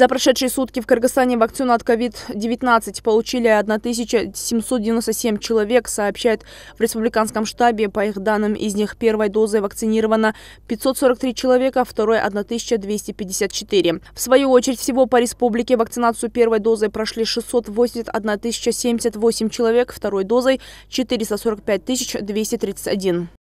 За прошедшие сутки в Кыргызстане вакцину от COVID-19 получили 1797 человек, сообщает в республиканском штабе. По их данным, из них первой дозой вакцинировано 543 человека, второй – 1254. В свою очередь, всего по республике вакцинацию первой дозой прошли 681 078 человек, второй дозой – 445 231.